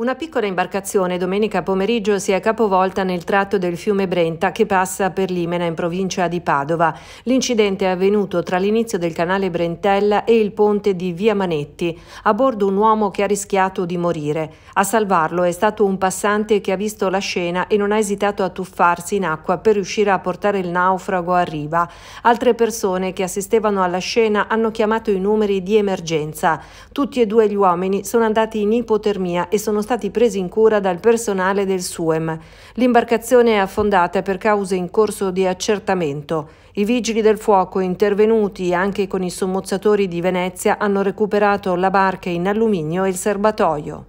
Una piccola imbarcazione domenica pomeriggio si è capovolta nel tratto del fiume Brenta che passa per Limena in provincia di Padova. L'incidente è avvenuto tra l'inizio del canale Brentella e il ponte di Via Manetti. A bordo un uomo che ha rischiato di morire. A salvarlo è stato un passante che ha visto la scena e non ha esitato a tuffarsi in acqua per riuscire a portare il naufrago a riva. Altre persone che assistevano alla scena hanno chiamato i numeri di emergenza. Tutti e due gli uomini sono andati in ipotermia e sono stati stati presi in cura dal personale del SUEM. L'imbarcazione è affondata per cause in corso di accertamento. I vigili del fuoco intervenuti anche con i sommozzatori di Venezia hanno recuperato la barca in alluminio e il serbatoio.